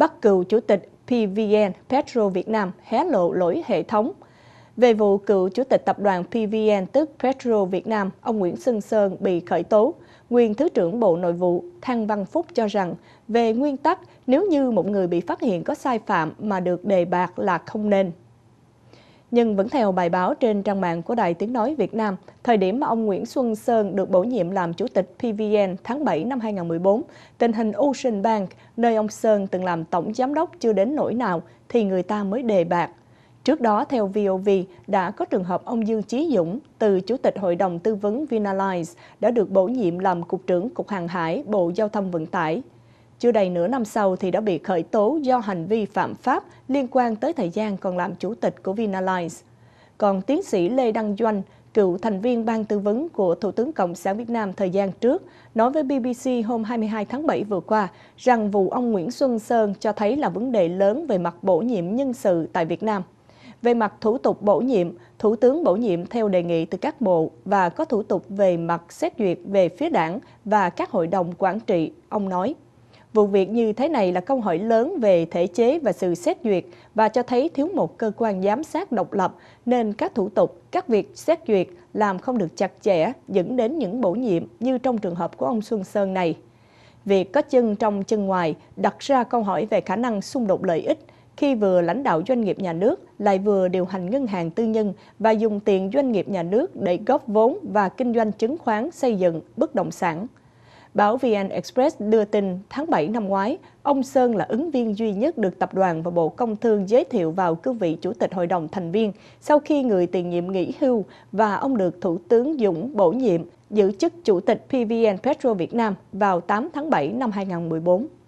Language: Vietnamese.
bắt cựu chủ tịch PVN Petro Việt Nam hé lộ lỗi hệ thống. Về vụ cựu chủ tịch tập đoàn PVN tức Petro Việt Nam, ông Nguyễn Xuân Sơn bị khởi tố. Nguyên Thứ trưởng Bộ Nội vụ Thăng Văn Phúc cho rằng, về nguyên tắc, nếu như một người bị phát hiện có sai phạm mà được đề bạt là không nên. Nhưng vẫn theo bài báo trên trang mạng của Đài Tiếng Nói Việt Nam, thời điểm mà ông Nguyễn Xuân Sơn được bổ nhiệm làm chủ tịch PVN tháng 7 năm 2014, tình hình Ocean Bank, nơi ông Sơn từng làm tổng giám đốc chưa đến nỗi nào, thì người ta mới đề bạc. Trước đó, theo VOV, đã có trường hợp ông Dương Chí Dũng, từ Chủ tịch Hội đồng Tư vấn Vinalize đã được bổ nhiệm làm Cục trưởng Cục Hàng hải Bộ Giao thông Vận tải. Chưa đầy nửa năm sau thì đã bị khởi tố do hành vi phạm pháp liên quan tới thời gian còn làm chủ tịch của Vinalines. Còn tiến sĩ Lê Đăng Doanh, cựu thành viên ban tư vấn của Thủ tướng Cộng sản Việt Nam thời gian trước, nói với BBC hôm 22 tháng 7 vừa qua rằng vụ ông Nguyễn Xuân Sơn cho thấy là vấn đề lớn về mặt bổ nhiệm nhân sự tại Việt Nam. Về mặt thủ tục bổ nhiệm, Thủ tướng bổ nhiệm theo đề nghị từ các bộ và có thủ tục về mặt xét duyệt về phía đảng và các hội đồng quản trị, ông nói. Vụ việc như thế này là câu hỏi lớn về thể chế và sự xét duyệt và cho thấy thiếu một cơ quan giám sát độc lập nên các thủ tục, các việc xét duyệt làm không được chặt chẽ dẫn đến những bổ nhiệm như trong trường hợp của ông Xuân Sơn này. Việc có chân trong chân ngoài đặt ra câu hỏi về khả năng xung đột lợi ích khi vừa lãnh đạo doanh nghiệp nhà nước lại vừa điều hành ngân hàng tư nhân và dùng tiền doanh nghiệp nhà nước để góp vốn và kinh doanh chứng khoán xây dựng bất động sản. Báo VN Express đưa tin tháng 7 năm ngoái, ông Sơn là ứng viên duy nhất được tập đoàn và Bộ Công Thương giới thiệu vào cương vị Chủ tịch Hội đồng thành viên sau khi người tiền nhiệm nghỉ hưu và ông được Thủ tướng Dũng bổ nhiệm giữ chức Chủ tịch PVN Petro Việt Nam vào 8 tháng 7 năm 2014.